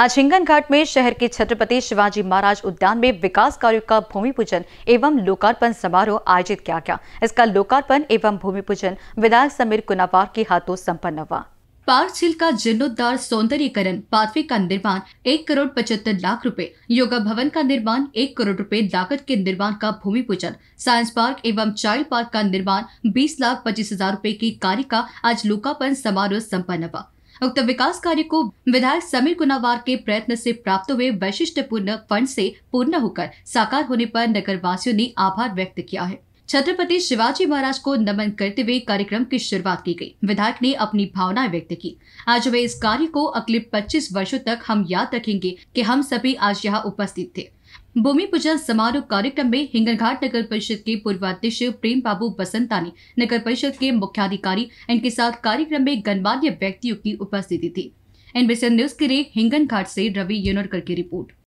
आज हिंगन घाट में शहर के छत्रपति शिवाजी महाराज उद्यान में विकास कार्यों का भूमि पूजन एवं लोकार्पण समारोह आयोजित किया गया इसका लोकार्पण एवं भूमि पूजन विधायक समीर कुनावार के हाथों संपन्न हुआ पार्क झील का जीर्णोद्धार सौंदर्यकरण पाथवे का निर्माण एक करोड़ पचहत्तर लाख रुपए, योगा भवन का निर्माण एक करोड़ रुपए लागत के निर्माण का भूमि पूजन साइंस पार्क एवं चाइल्ड पार्क का निर्माण बीस लाख पच्चीस हजार रूपए की कार्य का आज लोकार्पण समारोह सम्पन्न हुआ उक्त विकास कार्य को विधायक समीर कुनावार के प्रयत्न से प्राप्त हुए वैशिष्ट पूर्ण फंड से पूर्ण होकर साकार होने पर नगर वासियों ने आभार व्यक्त किया है छत्रपति शिवाजी महाराज को नमन करते हुए कार्यक्रम की शुरुआत की गई विधायक ने अपनी भावनाएं व्यक्त की आज वे इस कार्य को अगले 25 वर्षों तक हम याद रखेंगे कि हम सभी आज यहाँ उपस्थित थे भूमि पूजन समारोह कार्यक्रम में हिंगनघाट नगर परिषद के पूर्वाध्यक्ष प्रेम बाबू बसंतानी नगर परिषद के मुख्याधिकारी इनके साथ कार्यक्रम में गणमान्य व्यक्तियों की उपस्थिति थी एनबीसी न्यूज के लिए हिंगनघाट से रवि यूनरकर की रिपोर्ट